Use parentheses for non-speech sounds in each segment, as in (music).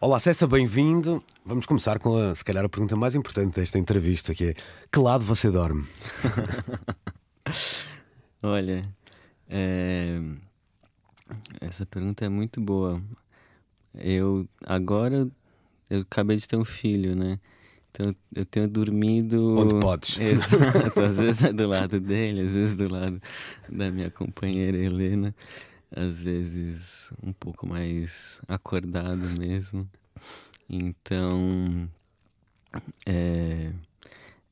Olá, Cessa, bem-vindo. Vamos começar com, a, se calhar, a pergunta mais importante desta entrevista, que é que lado você dorme? (laughs) Olha, é... essa pergunta é muito boa. Eu agora eu acabei de ter um filho, né? Então eu tenho dormido. Onde podes. (laughs) Exato. às vezes é do lado dele, às vezes do lado da minha companheira Helena às vezes um pouco mais acordado mesmo. Então, é,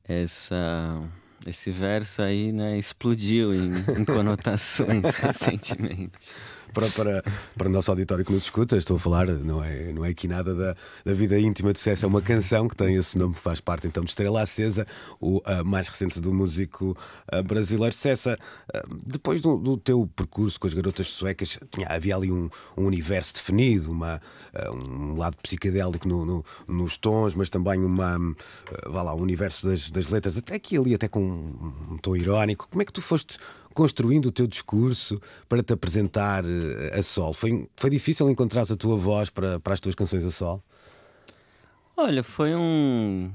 essa, esse verso aí né, explodiu em, em (laughs) conotações recentemente para, para, para o nosso auditório que nos escuta, estou a falar, não é, não é aqui nada da, da vida íntima de César, é uma canção que tem esse nome, faz parte então de Estrela Acesa, o uh, mais recente do músico uh, brasileiro. César, uh, depois do, do, teu percurso com as garotas suecas, tinha, havia ali um, um universo definido, uma, um lado psicadélico no, no, nos tons, mas também uma, vá lá, um universo das, das letras, até aqui ali, até com um, um tom irónico. Como é que tu foste? construindo o teu discurso para te apresentar eh, a sol? Foi, foi difícil encontrar a tua voz para, para as tuas canções a sol? Olha, foi um.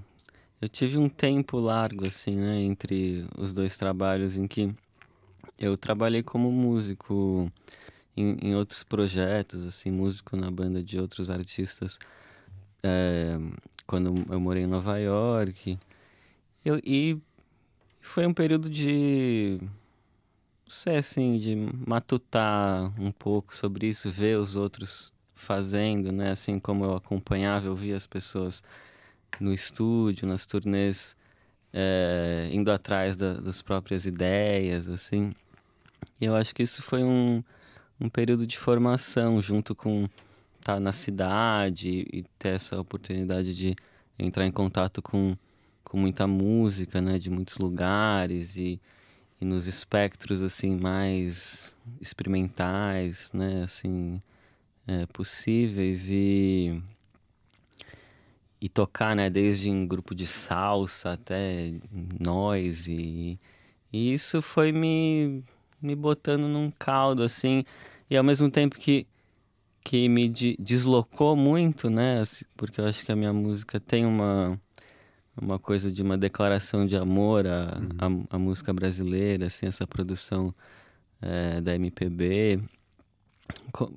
Eu tive um tempo largo, assim, né, entre os dois trabalhos, em que eu trabalhei como músico em, em outros projetos, assim, músico na banda de outros artistas. É, quando eu morei em Nova York. Eu, e foi um período de sei, é, assim, de matutar um pouco sobre isso, ver os outros fazendo, né? Assim como eu acompanhava, eu via as pessoas no estúdio, nas turnês, é, indo atrás da, das próprias ideias, assim. E eu acho que isso foi um, um período de formação, junto com estar tá na cidade e ter essa oportunidade de entrar em contato com, com muita música, né? De muitos lugares e e nos espectros assim mais experimentais, né, assim é, possíveis e e tocar, né, desde em grupo de salsa até noise e, e isso foi me me botando num caldo assim e ao mesmo tempo que que me deslocou muito, né, assim, porque eu acho que a minha música tem uma uma coisa de uma declaração de amor à, uhum. à, à música brasileira, assim, essa produção é, da MPB.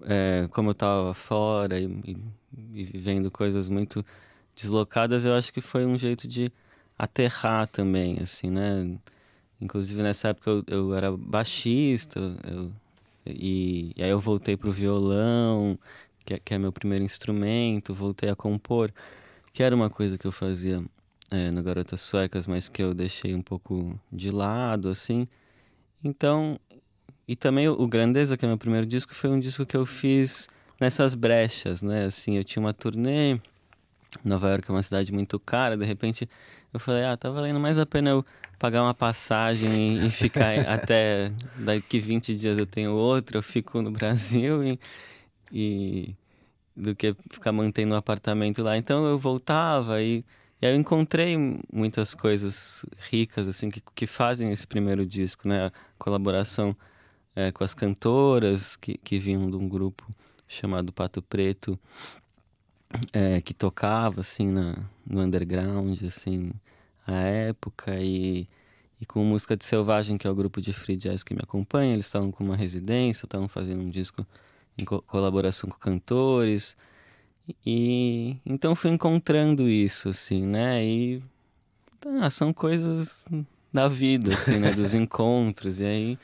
é, eh, como eu estava fora e, e, e, vendo coisas muito deslocadas, eu acho que foi um jeito de aterrar também, assim, né? Inclusive nessa época eu, eu era baixista eu, e, e, aí eu voltei para o violão, que é, que é meu primeiro instrumento, voltei a compor, que era uma coisa que eu fazia é, no Garotas Suecas, mas que eu deixei um pouco de lado, assim. Então, e também o Grandeza, que é meu primeiro disco, foi um disco que eu fiz nessas brechas, né? Assim, eu tinha uma turnê, Nova York é uma cidade muito cara, de repente eu falei, ah, tá valendo mais a pena eu pagar uma passagem e, e ficar (laughs) até daqui 20 dias eu tenho outro, eu fico no Brasil e, e do que ficar mantendo um apartamento lá. Então eu voltava e e aí eu encontrei muitas coisas ricas, assim, que, que fazem esse primeiro disco, né? A colaboração é, com as cantoras que, que vinham de um grupo chamado Pato Preto, é, que tocava, assim, na, no underground, assim, a época. E, e com Música de Selvagem, que é o grupo de free jazz que me acompanha, eles estavam com uma residência, estavam fazendo um disco em co colaboração com cantores... E então fui encontrando isso, assim, né? E ah, são coisas da vida, assim, né? Dos (laughs) encontros. E aí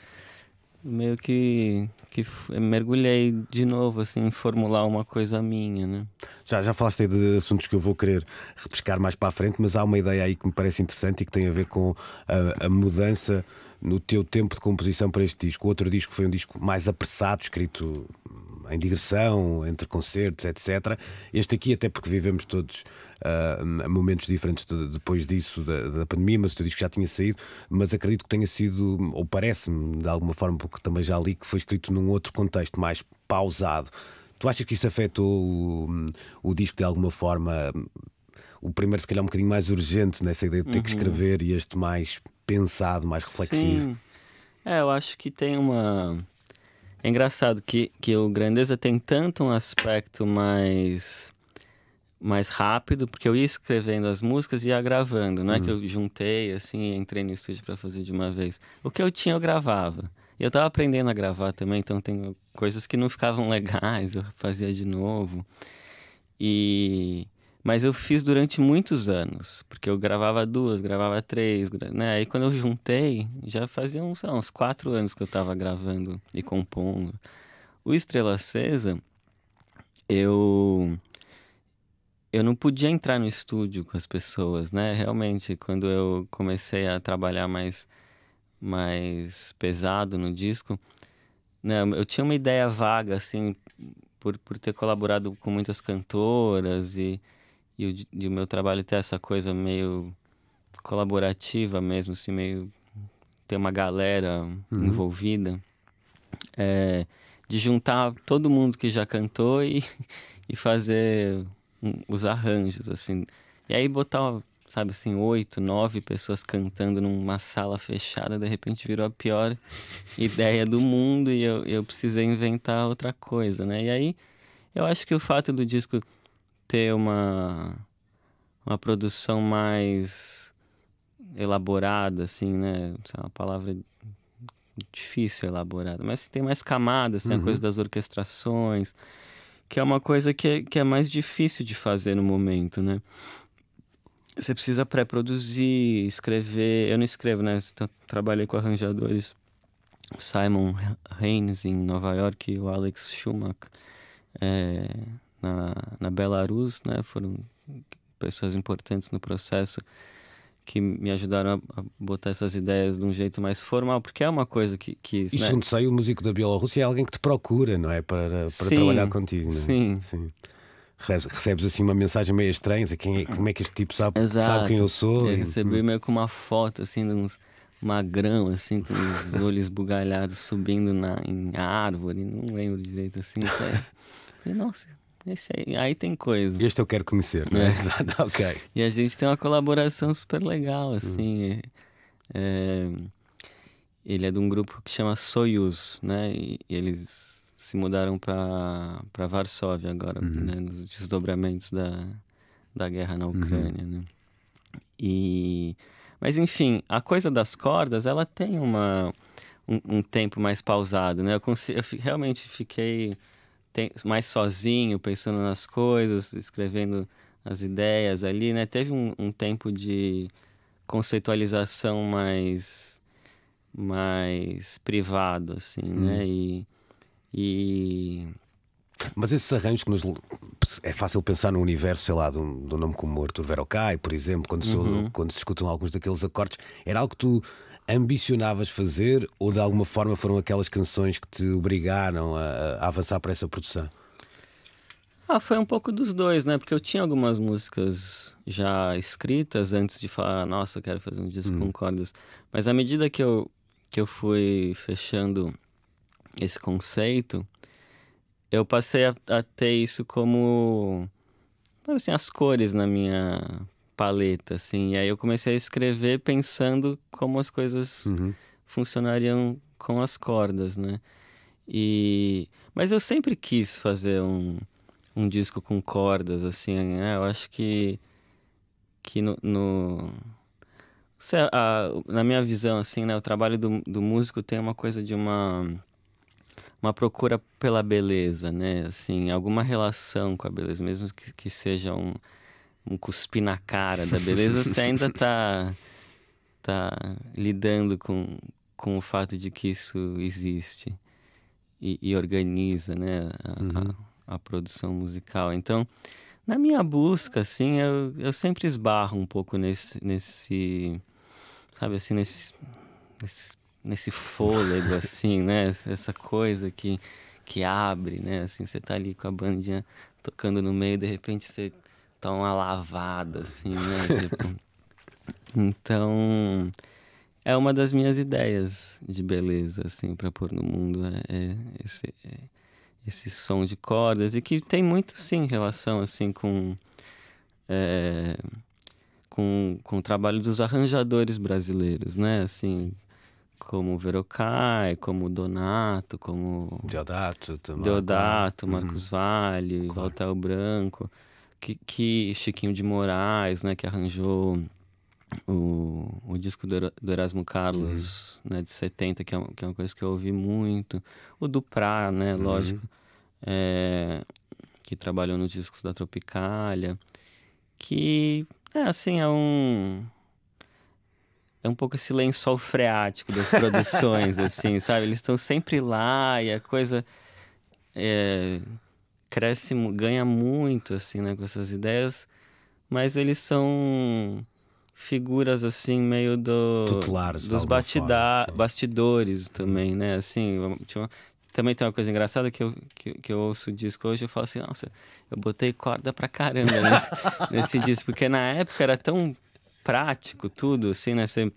meio que, que mergulhei de novo, assim, em formular uma coisa minha, né? Já, já falaste aí de assuntos que eu vou querer repescar mais para a frente, mas há uma ideia aí que me parece interessante e que tem a ver com a, a mudança no teu tempo de composição para este disco. O outro disco foi um disco mais apressado, escrito em digressão, entre concertos, etc. Este aqui, até porque vivemos todos uh, momentos diferentes de, depois disso, da, da, pandemia, mas tu dizes que já tinha saído, mas acredito que tenha sido, ou parece-me, de alguma forma, porque também já li, que foi escrito num outro contexto, mais pausado. Tu achas que isso afetou o, o disco de alguma forma? O primeiro, se calhar, um bocadinho mais urgente nessa ideia de ter uhum. que escrever e este mais pensado, mais reflexivo. Sim. É, eu acho que tem uma é engraçado que, que o Grandeza tem tanto um aspecto mais mais rápido, porque eu ia escrevendo as músicas e ia gravando. Não é que eu uhum. juntei, assim, entrei no estúdio para fazer de uma vez. O que eu tinha, eu gravava. E eu estava aprendendo a gravar também, então tem coisas que não ficavam (laughs) legais, eu fazia de novo. E, mas eu fiz durante muitos anos, porque eu gravava duas, gravava três, né? Aí quando eu juntei, já fazia uns, uns quatro anos que eu estava gravando e compondo. O Estrela Acesa, eu eu não podia entrar no estúdio com as pessoas, né? Realmente, quando eu comecei a trabalhar mais mais pesado no disco, né? Eu tinha uma ideia vaga assim por, por ter colaborado com muitas cantoras e e o, e o meu trabalho ter essa coisa meio colaborativa mesmo, assim, meio ter uma galera uhum. envolvida, é, de juntar todo mundo que já cantou e, (laughs) e fazer um, os arranjos, assim. E aí botar, sabe assim, oito, nove pessoas cantando numa sala fechada, de repente virou a pior ideia do mundo e eu, eu precisei inventar outra coisa, né? E aí eu acho que o fato do disco ter uma, uma produção mais elaborada, assim, né? É uma palavra difícil elaborada, mas assim, tem mais camadas, tem uhum. a coisa das orquestrações, que é uma coisa que é, que é mais difícil de fazer no momento, né? Você precisa pré-produzir, escrever. Eu não escrevo, né? Então, trabalhei com arranjadores Simon Haynes em Nova York e o Alex Schumacher. É, na, na Belarus, né? Foram pessoas importantes no processo que me ajudaram a, botar essas ideias de um jeito mais formal, porque é uma coisa que. que e né? onde sai o músico da Bielorrússia é alguém que te procura, não é? Para, para sim, trabalhar contigo, não é? Sim. sim. Recebes, recebes, assim uma mensagem meio estranha, dizer, quem é, como é que este tipo sabe, Exato. sabe quem eu sou? Eu recebi meio com uma foto assim de uns magrão, assim, com os (laughs) olhos bugalhados subindo na, em árvore, não lembro direito assim. É. (laughs) Falei, nossa, esse aí, aí tem coisa. Este eu quero conhecer, né? (laughs) (laughs) ok. E a gente tem uma colaboração super legal, assim. Hum. É, é, ele é de um grupo que chama Soyuz, né? E eles se mudaram para Varsóvia agora, uhum. né? Nos desdobramentos da, da guerra na uhum. Ucrânia, uhum. né? E... Mas, enfim, a coisa das cordas, ela tem uma... Um, um tempo mais pausado, né? Eu, consigo, eu realmente fiquei tem, mais sozinho, pensando nas coisas, escrevendo as ideias ali, né? Teve um, um tempo de conceitualização mais mais privado, assim, né? hum. né? E, e... Mas esses arranjos que nos. É fácil pensar no universo, sei lá, de um, um nome como Arthur Verocai, por exemplo, quando, uhum. sou, quando se escutam alguns daqueles acordes, era algo que tu ambicionavas fazer ou de alguma forma foram aquelas canções que te obrigaram a, a avançar para essa produção? Ah, foi um pouco dos dois, né? Porque eu tinha algumas músicas já escritas antes de falar, nossa, quero fazer um disco com hum. cordas. Mas à medida que eu, que eu fui fechando esse conceito, eu passei a, a ter isso como, assim, as cores na minha paleta, assim. E aí eu comecei a escrever pensando como as coisas uhum. funcionariam com as cordas, né? E... Mas eu sempre quis fazer um, um disco com cordas, assim, né? Eu acho que, que no... no... A, na minha visão, assim, né? O trabalho do, do músico tem uma coisa de uma uma procura pela beleza, né? Assim, alguma relação com a beleza, mesmo que, que seja um, um cuspir na cara da beleza, você ainda tá, tá lidando com, com o fato de que isso existe e, e organiza né, a, uhum. a, a, produção musical. Então, na minha busca, assim, eu, eu sempre esbarro um pouco nesse, nesse sabe assim, nesse, nesse, nesse fôlego, (laughs) assim, né? Essa coisa que, que abre, né? Assim, você tá ali com a bandinha tocando no meio, de repente você tão alavada, assim, né? (laughs) tipo... Então, é uma das minhas ideias de beleza, assim, para pôr no mundo, é, é esse, é esse som de cordas, e que tem muito, sim, relação, assim, com... É, com, com o trabalho dos arranjadores brasileiros, né? Assim, como Verocai, como Donato, como... Deodato também. Deodato, né? uhum. Marcos uhum. Vale, claro. Branco que, que Chiquinho de Moraes, né, que arranjou o, o disco do, do Erasmo Carlos, uhum. né, de 70, que é, que é uma coisa que eu ouvi muito. O Duprá, né, uhum. lógico, é, que trabalhou nos discos da Tropicália, que, é assim, é um... É um pouco esse lençol freático das (laughs) produções, assim, sabe? Eles estão sempre lá e a coisa... É, cresce, ganha muito, assim, né, com essas ideias, mas eles são figuras, assim, meio do... Tutelares, Dos batida forma, bastidores também, uhum. né, assim, também tem uma coisa engraçada que eu, que, que eu ouço o disco hoje e falo assim, nossa, eu botei corda pra caramba nesse, (laughs) nesse, disco, porque na época era tão prático tudo, assim, né? Você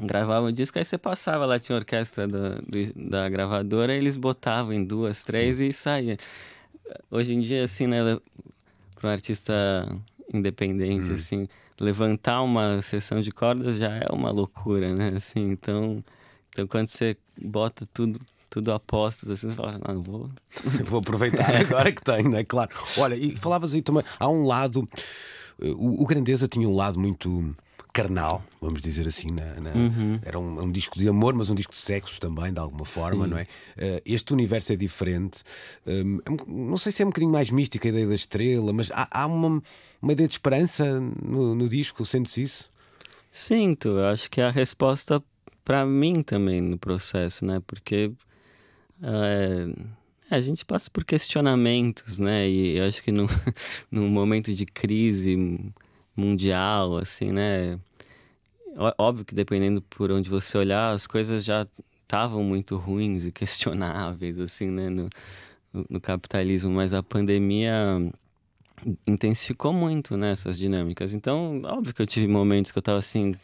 gravava o disco, aí você passava lá, tinha orquestra da, do, da gravadora, eles botavam em duas, três Sim. e saía hoje em dia, assim, né, para um artista independente, hum. assim, levantar uma sessão de cordas já é uma loucura, né? Assim, então, então quando você bota tudo tudo postos, assim, você fala, ah, não, vou. (laughs) vou aproveitar agora que tenho, tá né? Claro. Olha, e falavas aí também, há um lado. Eh, o, o Grandeza tinha um lado muito carnal, vamos dizer assim. Na, na, uhum. Era um, é um, disco de amor, mas um disco de sexo também, de alguma forma, Sim. não é? Uh, este universo é diferente. Hum, é um, não sei se é um bocadinho mais místico a ideia da estrela, mas há, há uma, uma, ideia de esperança no, no disco, sentes isso? Sinto, eu acho que é a resposta para mim também no processo, né? Porque eh, a gente passa por questionamentos, né? E eu acho que num no, (laughs) no momento de crise mundial, assim, né? óbvio que dependendo por onde você olhar, as coisas já estavam muito ruins e (laughs) questionáveis, assim, né, no, no capitalismo, mas a pandemia intensificou muito nessas né, dinâmicas. Então, óbvio que eu tive momentos que eu tava assim,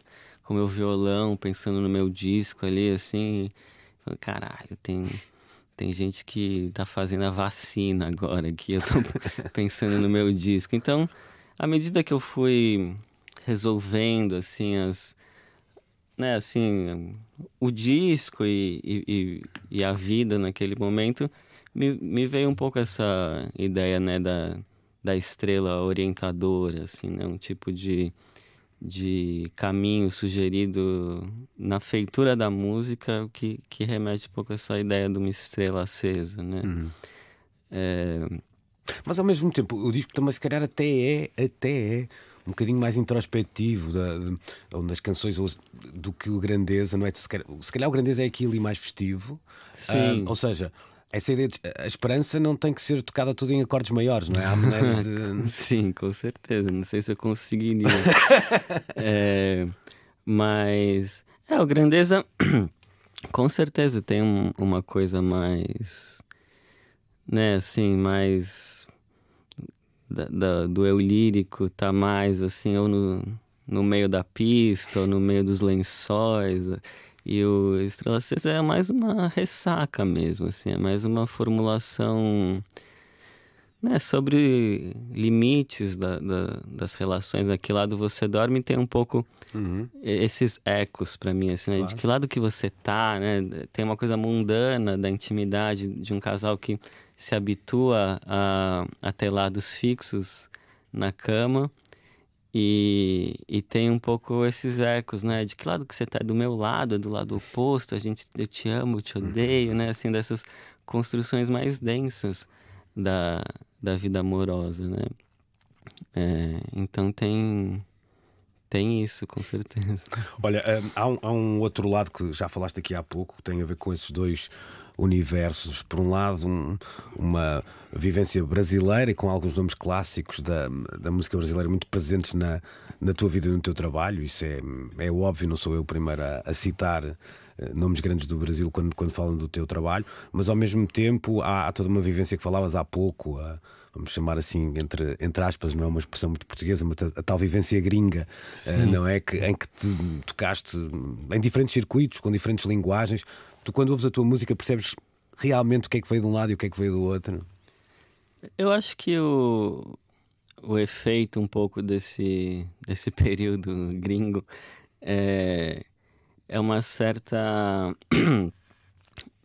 com meu violão, pensando no meu disco ali, assim, falando, caralho, tem. Tem gente que tá fazendo a vacina agora, que eu tô (laughs) pensando no meu disco. Então, à medida que eu fui resolvendo assim as né assim o disco e, e, e a vida naquele momento me, me, veio um pouco essa ideia né da, da estrela orientadora assim né um tipo de de caminho sugerido na feitura da música que, que remete um pouco a essa ideia de uma estrela acesa né uhum. é... mas ao mesmo tempo o disco também se calhar até é até é um bocadinho mais introspectivo da, de, canções do que o Grandeza, não é? Se calhar, se calhar o Grandeza é aquilo e mais festivo. Sim. Ah, ou seja, essa ideia de, a esperança não tem que ser tocada tudo em acordes maiores, não é? Há maneiras de. (laughs) Sim, com certeza. Não sei se eu consegui (laughs) é, mas. É, o Grandeza (clears throat) com certeza tem um, uma coisa mais. Né, assim, mais da, do eu lírico tá mais assim, ou no, no meio da pista, ou no meio dos lençóis. E o Estrela é mais uma ressaca mesmo, assim, é mais uma formulação né, sobre limites da, da, das relações, aquele né, que lado você dorme, tem um pouco uhum. esses ecos para mim, assim, né? claro. de que lado que você tá, né? Tem uma coisa mundana da intimidade de um casal que se habitua a, a ter lados fixos na cama e, e tem um pouco esses ecos, né? De que lado que você tá? É do meu lado, é do lado oposto, a gente, eu te amo, eu te uhum. odeio, uhum. né? Assim, dessas construções mais densas da, da vida amorosa, né? É, então tem tem isso, com certeza. Olha, hum, há um, há um, outro lado que já falaste aqui há pouco, que tem a ver com esses dois universos. Por um lado, um, uma vivência brasileira e com alguns nomes clássicos da, da música brasileira muito presentes na, na tua vida e no teu trabalho. Isso é, é óbvio, não sou eu o primeiro a, a citar eh, nomes grandes do Brasil quando, quando falam do teu trabalho, mas ao mesmo tempo há, há toda uma vivência que falavas há pouco vamos chamar assim, entre, entre aspas, não é uma expressão muito portuguesa, mas a, a tal vivência gringa, uh, não é? Que, em que te tocaste em diferentes circuitos, com diferentes linguagens. Tu, quando ouves a tua música, percebes realmente o que é que veio de um lado e o que é que veio do outro? Eu acho que o, o efeito um pouco desse, desse (laughs) período gringo é, é uma certa. (clears throat)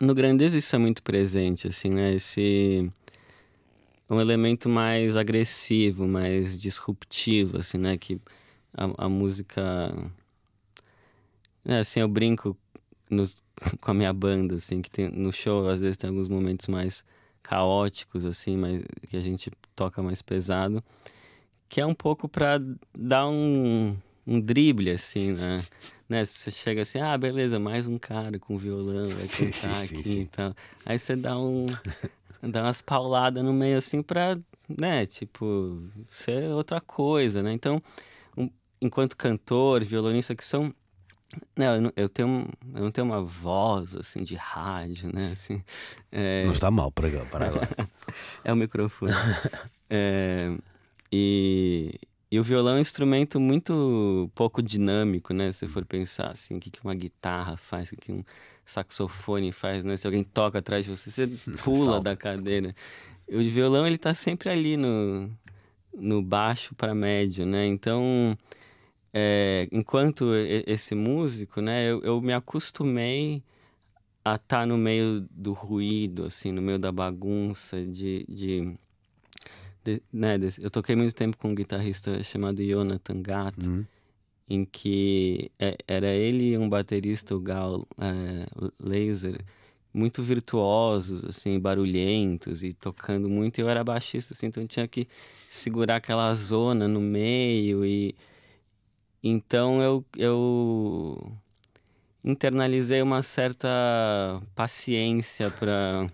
no Grandeza isso é muito presente, assim, né? Esse um elemento mais agressivo, mais disruptivo, assim, né? Que a, a música... É, assim, eu brinco nos, (laughs) com a minha banda, assim, que tem, no show às vezes tem alguns momentos mais caóticos, assim, mas que a gente toca mais pesado, que é um pouco para dar um, um drible, assim, né? (laughs) né? Você chega assim, ah, beleza, mais um cara com violão, vai cantar sim, sim, aqui sim, e tal. Aí você dá um, (laughs) dar umas pauladas no meio assim pra, né, tipo, ser outra coisa, né? Então, um, enquanto cantor, violonista, que são não, né, eu não, eu, tenho, eu não tenho uma voz assim de rádio, né? Assim, é... Não está mal para agora. (laughs) é o microfone. (laughs) é... E... e, o violão é um instrumento muito pouco dinâmico, né? Se for pensar assim, o que, que uma guitarra faz, o que, que um saxofone faz, né? Se alguém toca atrás de você, você (laughs) pula da cadeira. O violão, ele tá sempre ali no, no baixo para médio, né? Então, é, enquanto esse músico, né, eu, eu me acostumei a estar tá no meio do ruído, assim, no meio da bagunça, de... de, de né, eu toquei muito tempo com um guitarrista chamado Jonathan Gato, uhum em que é, era ele e um baterista, o Gal é, Laser, muito virtuosos, assim, barulhentos e tocando muito. Eu era baixista, assim, então tinha que segurar aquela zona no meio e então eu, eu internalizei uma certa paciência para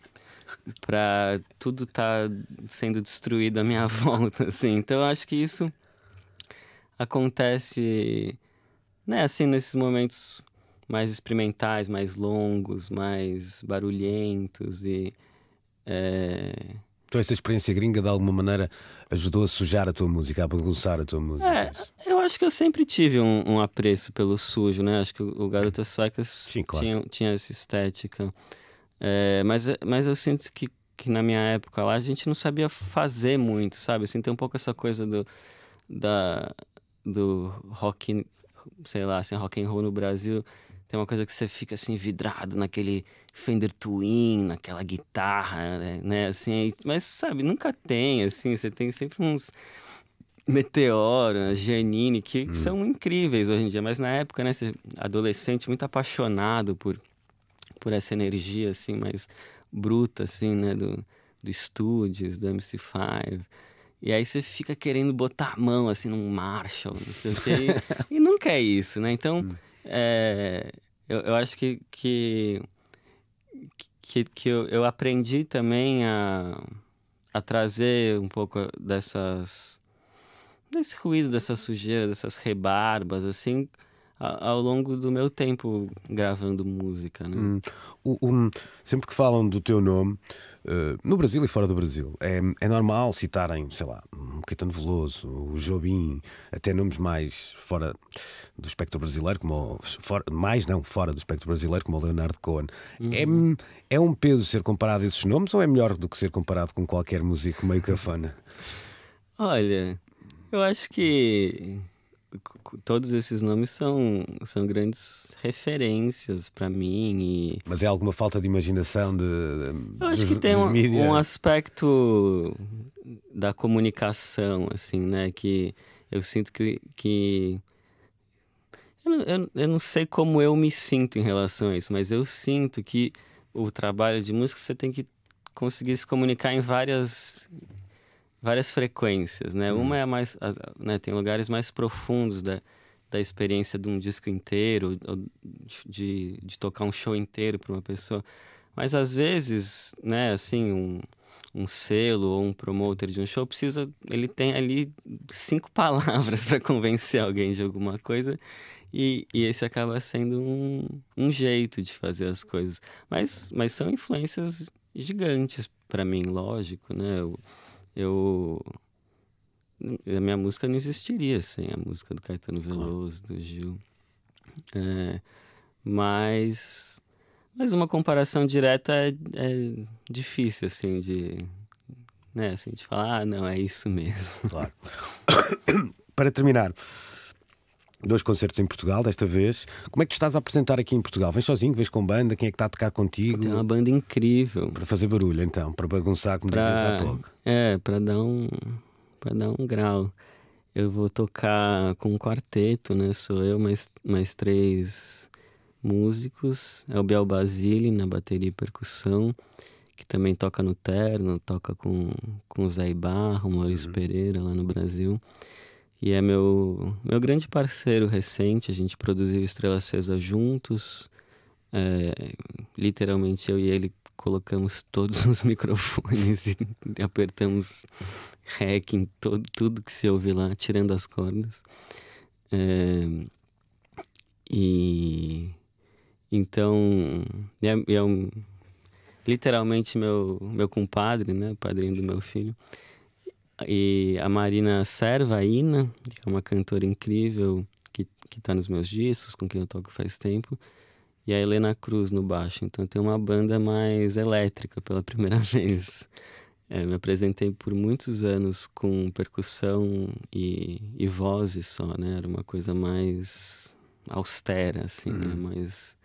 para tudo estar tá sendo destruído à minha (laughs) volta, assim. Então eu acho que isso acontece, né, assim, nesses momentos mais experimentais, mais longos, mais barulhentos e. É... Então, essa experiência gringa, de alguma maneira, ajudou a sujar a tua música, a bagunçar a tua música? É, é eu acho que eu sempre tive um, um apreço pelo sujo, né? Acho que o, o Garota Suecas Sim, claro. tinha, tinha essa estética. É, mas, mas eu sinto que, que na minha época lá a gente não sabia fazer muito, sabe? Eu um pouco essa coisa do, da, do rock, sei lá, assim, rock and roll no Brasil, tem uma coisa que você fica assim vidrado naquele Fender Twin, naquela guitarra, né, assim, mas sabe, nunca tem assim, você tem sempre uns Meteora, né, Giannini, que hum. são incríveis hoje em dia, mas na época, né, adolescente muito apaixonado por por essa energia assim, mais bruta assim, né, do do Studios, do MC5. E aí você fica querendo botar a mão assim num Marshall, não sei o quê. (laughs) e, nunca é isso, né? Então, hum. é, eu, eu, acho que, que, que, que eu, eu, aprendi também a, a trazer um pouco dessas. desse ruído, dessa sujeira, dessas rebarbas, assim, ao longo do meu tempo gravando música. Né? Hum. O, o, sempre que falam do teu nome, uh, no Brasil e fora do Brasil, é, é normal citarem, sei lá, um Caetano Veloso, o Jobim, até nomes mais fora do espectro brasileiro, como o, for, mais não, fora do espectro brasileiro, como o Leonardo Cohen. Uhum. É, é um peso ser comparado a esses nomes ou é melhor do que ser comparado com qualquer músico meio cafona? Olha, eu acho que todos esses nomes são, são grandes referências para mim. E... Mas é alguma falta de imaginação de. Eu acho que tem um, um, aspecto da comunicação, assim, né? Que eu sinto que. que... Eu, eu, eu não sei como eu me sinto em relação a isso, mas eu sinto que o trabalho de música você tem que conseguir se comunicar em várias várias frequências, né? Hum. Uma é a mais, a, né, tem lugares mais profundos da, da experiência de um disco inteiro, de, de tocar um show inteiro para uma pessoa. Mas às vezes, né, assim, um, um selo ou um promoter de um show precisa, ele tem ali cinco (laughs) palavras para convencer alguém de alguma coisa. E, e esse acaba sendo um, um jeito de fazer as coisas. Mas, mas são influências gigantes para mim, lógico, né? Eu, eu a minha música não existiria sem a música do Caetano Veloso, do Gil. É, mas, mas uma comparação direta é, é, difícil, assim, de, né, assim, de falar, ah, não, é isso mesmo. Claro. (coughs) Para terminar, dois concertos em Portugal desta vez. Como é que tu estás a apresentar aqui em Portugal? Vens sozinho, vens com banda, quem é que está a tocar contigo? Tem uma banda incrível. Para fazer barulho então, para bagunçar, como pra... dizes há pouco. É, para dar um para dar um grau. Eu vou tocar com um quarteto, né? Sou eu mais mais três músicos, é o Biel Basile na bateria e percussão, que também toca no Terno, toca com com o Zé Ibarro, o Maurício uhum. Pereira lá no Brasil e é meu, meu grande parceiro recente. A gente produziu Estrela Acesa juntos. É, literalmente eu e ele colocamos todos os (laughs) microfones e apertamos hack em todo, tudo que se ouve lá, tirando as cordas. É, e então é, é um, literalmente meu, meu compadre, né? Padrinho do meu filho e a Marina Ina, que é uma cantora incrível que, que tá nos meus discos, com quem eu toco faz tempo, e a Helena Cruz no baixo. Então tem uma banda mais elétrica pela primeira (laughs) vez. É, me apresentei por muitos anos com percussão e, e vozes só, né? Era uma coisa mais austera, assim, né? uhum. né? Mais...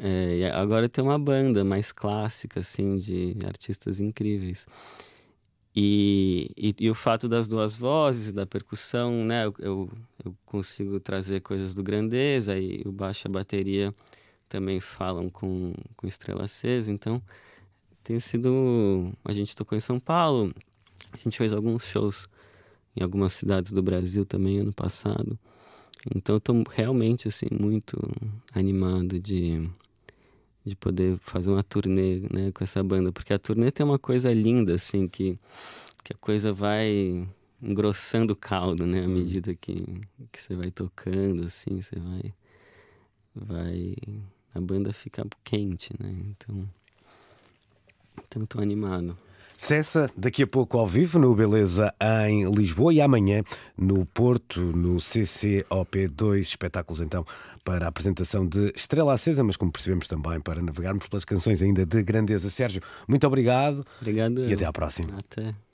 É, agora tem uma banda mais clássica, assim, de artistas incríveis. E, e, e, o fato das duas vozes, da percussão, né? Eu, eu, consigo trazer coisas do grandeza e o baixo e a bateria também falam com, com estrela acesa. Então, tem sido... A gente tocou em São Paulo, a gente fez alguns shows em algumas cidades do Brasil também ano passado. Então, estou realmente, assim, muito animado de de poder fazer uma turnê né, com essa banda, porque a turnê tem uma coisa linda, assim, que, que a coisa vai engrossando o caldo, né, à uhum. medida que, que você vai tocando, assim, você vai, vai, a banda fica quente, né, então, então tô animado. Cessa daqui a pouco ao vivo no Beleza em Lisboa e amanhã no Porto, no CCOP2. Espetáculos então para a apresentação de Estrela Acesa, mas como percebemos também para navegarmos pelas canções ainda de grandeza. Sérgio, muito obrigado. Obrigado. E até à próxima. Até.